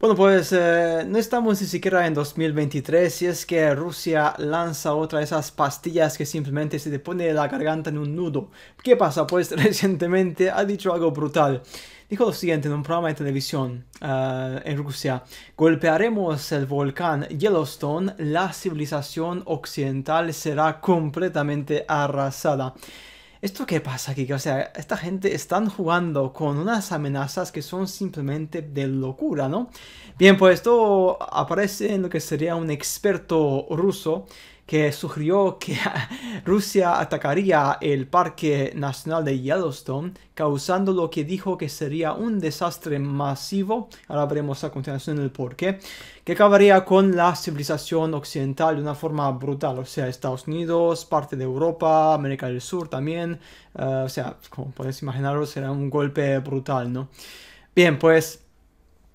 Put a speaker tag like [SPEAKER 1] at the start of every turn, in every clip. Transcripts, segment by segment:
[SPEAKER 1] Bueno, pues eh, no estamos ni siquiera en 2023 si es que Rusia lanza otra de esas pastillas que simplemente se te pone la garganta en un nudo. ¿Qué pasa? Pues recientemente ha dicho algo brutal. Dijo lo siguiente en un programa de televisión eh, en Rusia. Golpearemos el volcán Yellowstone, la civilización occidental será completamente arrasada. ¿Esto qué pasa aquí? O sea, esta gente están jugando con unas amenazas que son simplemente de locura, ¿no? Bien, pues esto aparece en lo que sería un experto ruso que sugirió que Rusia atacaría el Parque Nacional de Yellowstone, causando lo que dijo que sería un desastre masivo, ahora veremos a continuación el porqué, que acabaría con la civilización occidental de una forma brutal, o sea, Estados Unidos, parte de Europa, América del Sur también, eh, o sea, como podéis imaginaros, será un golpe brutal, ¿no? Bien, pues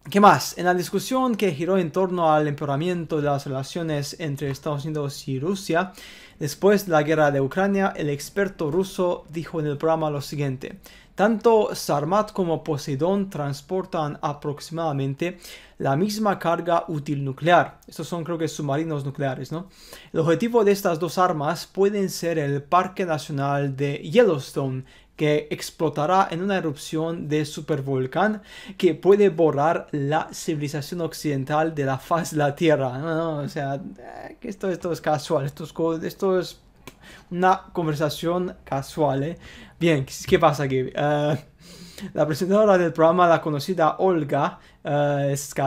[SPEAKER 1] ¿Qué más? En la discusión que giró en torno al empeoramiento de las relaciones entre Estados Unidos y Rusia, después de la guerra de Ucrania, el experto ruso dijo en el programa lo siguiente. Tanto Sarmat como Poseidón transportan aproximadamente la misma carga útil nuclear. Estos son creo que submarinos nucleares, ¿no? El objetivo de estas dos armas pueden ser el Parque Nacional de Yellowstone que explotará en una erupción de supervolcán que puede borrar la civilización occidental de la faz de la Tierra. o sea, eh, esto, esto es casual, esto es, esto es una conversación casual. ¿eh? Bien, ¿qué pasa aquí? Eh, la presentadora del programa, la conocida Olga uh,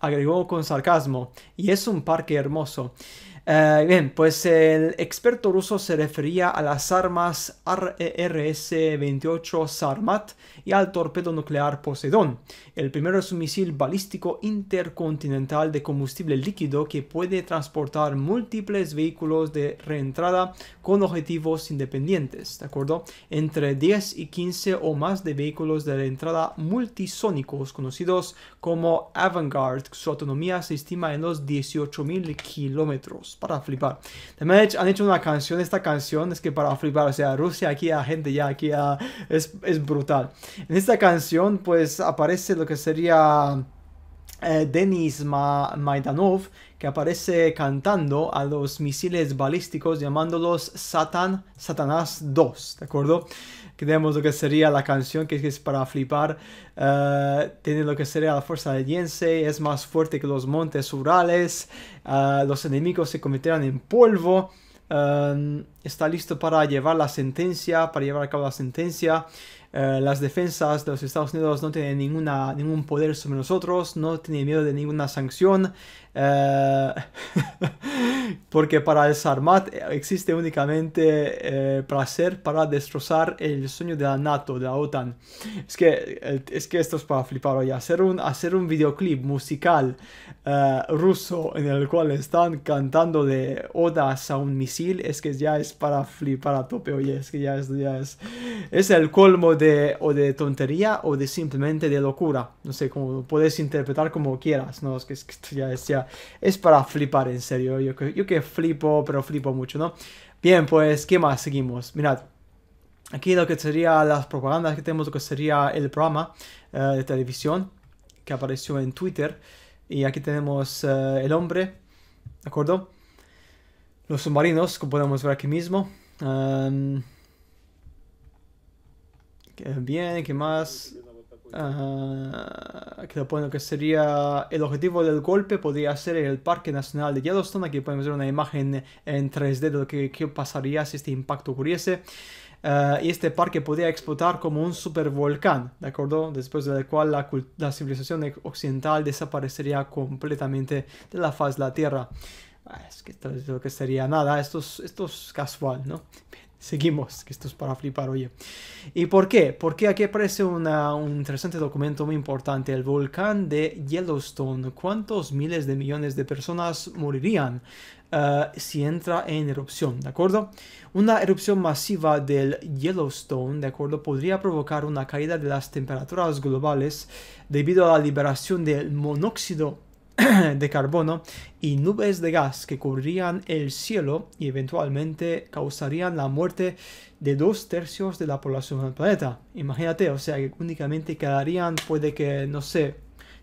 [SPEAKER 1] agregó con sarcasmo, y es un parque hermoso. Eh, bien, pues el experto ruso se refería a las armas RS-28 e Sarmat y al torpedo nuclear Poseidón. El primero es un misil balístico intercontinental de combustible líquido que puede transportar múltiples vehículos de reentrada con objetivos independientes, ¿de acuerdo? Entre 10 y 15 o más de vehículos de reentrada multisónicos conocidos como Avangard. Su autonomía se estima en los 18.000 kilómetros para flipar. También han hecho una canción, esta canción es que para flipar, o sea, Rusia aquí a gente ya, aquí a, es, es brutal. En esta canción pues aparece lo que sería... Eh, Denis Maidanov, que aparece cantando a los misiles balísticos llamándolos Satan, Satanás 2, ¿de acuerdo? Que tenemos lo que sería la canción, que es para flipar, eh, tiene lo que sería la fuerza de Yense, es más fuerte que los montes Urales, eh, los enemigos se cometerán en polvo, está listo para llevar la sentencia, para llevar a cabo la sentencia, eh, las defensas de los Estados Unidos no tienen ninguna, ningún poder sobre nosotros, no tienen miedo de ninguna sanción, eh, porque para desarmar eh, existe únicamente eh, placer para destrozar el sueño de la NATO, de la OTAN. Es que, es que esto es para flipar hoy. Hacer un, hacer un videoclip musical ruso en el cual están cantando de odas a un misil, es que ya es para flipar a tope. Oye, es que ya es, ya es, es el colmo de, o de tontería o de simplemente de locura. No sé, cómo puedes interpretar como quieras, ¿no? Es que, ya es ya es para flipar en serio. Yo, yo que flipo, pero flipo mucho, ¿no? Bien, pues, ¿qué más seguimos? Mirad, aquí lo que sería las propagandas que tenemos, lo que sería el programa eh, de televisión que apareció en Twitter. Y aquí tenemos eh, el hombre, ¿de acuerdo? Los submarinos, como podemos ver aquí mismo. Em, ¿qué bien, ¿qué más? que, bueno, que sería el objetivo del golpe podría ser el Parque Nacional de Yellowstone. Aquí podemos ver una imagen en 3D de lo que, pasaría si este impacto ocurriese. Eh, y este parque podría explotar como un supervolcán, ¿de acuerdo? Después del cual la, la civilización e-, occidental desaparecería completamente de la faz de la Tierra. Ah, es que esto lo que sería nada, esto es, esto es casual, ¿no? Seguimos, que esto es para flipar, oye. ¿Y por qué? Porque aquí aparece un interesante documento muy importante, el volcán de Yellowstone. ¿Cuántos miles de millones de personas morirían eh, si entra en erupción? ¿De acuerdo? Una erupción masiva del Yellowstone, ¿de acuerdo? Podría provocar una caída de las temperaturas globales debido a la liberación del monóxido de carbono y nubes de gas que cubrirían el cielo y eventualmente causarían la muerte de dos tercios de la población del planeta. Imagínate, o sea que únicamente quedarían, puede que, no sé,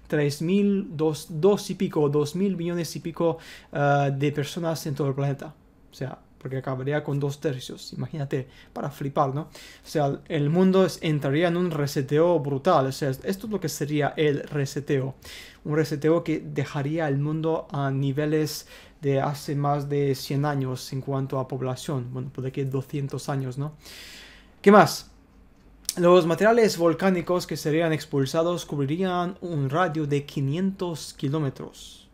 [SPEAKER 1] 3.000, dos, dos y pico, dos mil millones y pico eh, de personas en todo el planeta. O sea, porque acabaría con dos tercios, imagínate, para flipar, ¿no? O sea, el mundo entraría en un reseteo brutal, o sea, esto es lo que sería el reseteo, un reseteo que dejaría el mundo a niveles de hace más de 100 años en cuanto a población, bueno, puede que 200 años, ¿no? ¿Qué más? Los materiales volcánicos que serían expulsados cubrirían un radio de 500 kilómetros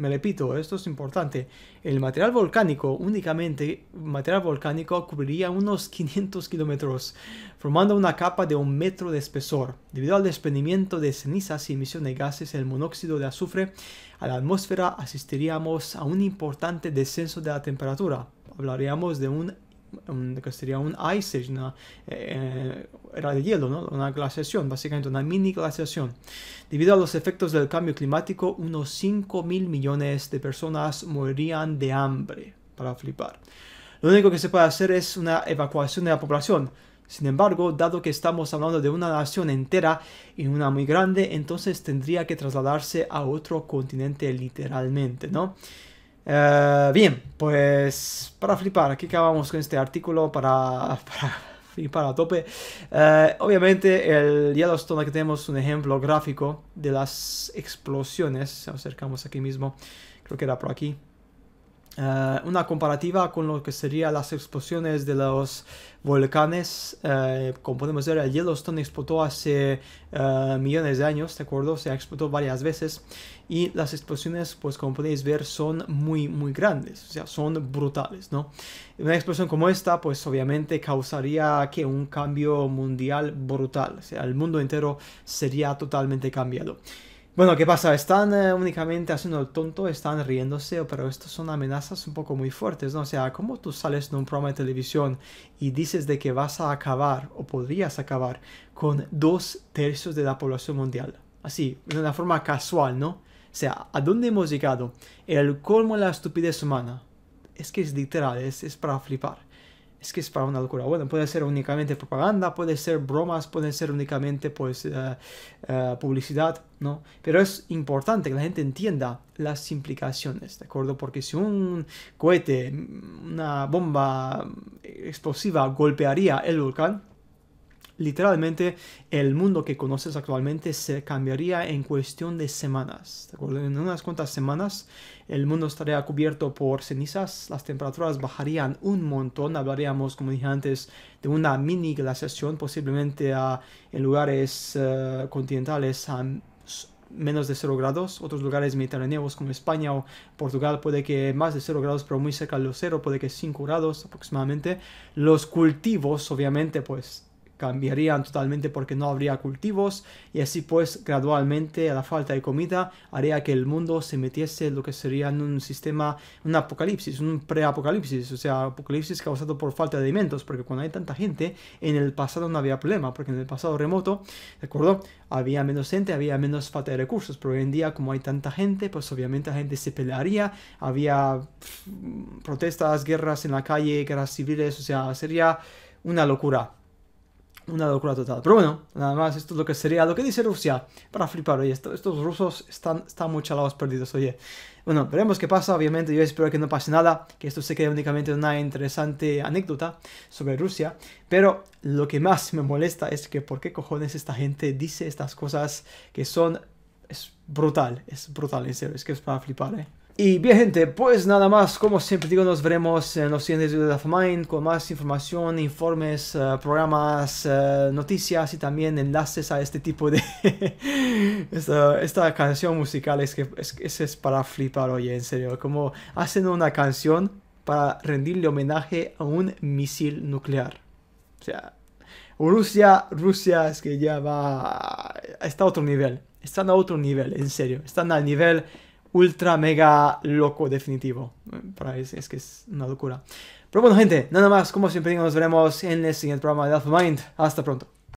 [SPEAKER 1] me repito, esto es importante, el material volcánico, únicamente material volcánico, cubriría unos 500 kilómetros, formando una capa de un metro de espesor. Debido al desprendimiento de cenizas y emisión de gases, el monóxido de azufre a la atmósfera asistiríamos a un importante descenso de la temperatura. Hablaríamos de un que sería un Ice Age, eh, era de hielo, ¿no? una glaciación, básicamente una mini glaciación. Debido a los efectos del cambio climático, unos 5 mil millones de personas morirían de hambre, para flipar. Lo único que se puede hacer es una evacuación de la población. Sin embargo, dado que estamos hablando de una nación entera y una muy grande, entonces tendría que trasladarse a otro continente literalmente, ¿no? Eh, bien, pues para flipar, aquí acabamos con este artículo para, para flipar a tope. Eh, obviamente el Yellowstone aquí tenemos un ejemplo gráfico de las explosiones. Nos acercamos aquí mismo, creo que era por aquí. Eh, una comparativa con lo que serían las explosiones de los volcanes. Eh, como podemos ver, el Yellowstone explotó hace eh, millones de años, ¿de acuerdo? se Se explotó varias veces y las explosiones, pues como podéis ver, son muy, muy grandes, o sea, son brutales, ¿no? Una explosión como esta, pues obviamente causaría que un cambio mundial brutal, o sea, el mundo entero sería totalmente cambiado. Bueno, ¿qué pasa? Están eh, únicamente haciendo el tonto, están riéndose, pero estas son amenazas un poco muy fuertes, ¿no? O sea, ¿cómo tú sales de un programa de televisión y dices de que vas a acabar o podrías acabar con dos tercios de la población mundial? Así, de una forma casual, ¿no? O sea, ¿a dónde hemos llegado? El colmo de la estupidez humana. Es que es literal, es para flipar es que es para una locura. Bueno, puede ser únicamente propaganda, puede ser bromas, puede ser únicamente pues, eh, eh, publicidad, ¿no? Pero es importante que la gente entienda las implicaciones, ¿de acuerdo? Porque si un cohete, una bomba explosiva golpearía el volcán, literalmente el mundo que conoces actualmente se cambiaría en cuestión de semanas. en unas cuantas semanas el mundo estaría cubierto por cenizas, las temperaturas bajarían un montón, hablaríamos, como dije antes, de una mini glaciación, posiblemente en lugares eh, continentales a menos de 0 grados, otros lugares mediterráneos como España o Portugal puede que más de 0 grados, pero muy cerca de los 0, puede que 5 grados aproximadamente. Los cultivos, obviamente, pues cambiarían totalmente porque no habría cultivos y así pues gradualmente la falta de comida haría que el mundo se metiese en lo que sería un sistema, un apocalipsis, un preapocalipsis, o sea, apocalipsis causado por falta de alimentos, porque cuando hay tanta gente, en el pasado no había problema, porque en el pasado remoto, ¿de acuerdo? Había menos gente, había menos falta de recursos, pero hoy en día como hay tanta gente, pues obviamente la gente se pelearía, había protestas, guerras en la calle, guerras civiles, o sea, sería una locura. Una locura total. Pero bueno, nada más, esto es lo que sería, lo que dice Rusia. Para flipar, oye, esto, estos rusos están, están muy chalados perdidos, oye. Bueno, veremos qué pasa, obviamente, yo espero que no pase nada, que esto se quede únicamente una interesante anécdota sobre Rusia. Pero lo que más me molesta es que por qué cojones esta gente dice estas cosas que son... Es brutal, es brutal, en serio, es que es para flipar, eh. Y bien gente, pues nada más, como siempre digo, nos veremos en los siguientes videos de Mind con más información, informes, eh, programas, eh, noticias y también enlaces a este tipo de... esta, canción musical es que es, es, para flipar, oye, en serio, como hacen una canción para rendirle homenaje a un misil nuclear. O sea, Rusia, Rusia es que ya va... está a otro nivel, están a otro nivel, en serio, están al nivel ultra mega loco definitivo. Para es, es que es una locura. Pero bueno, gente, nada más. Como siempre, nos veremos en el siguiente programa de Alpha Mind. Hasta pronto.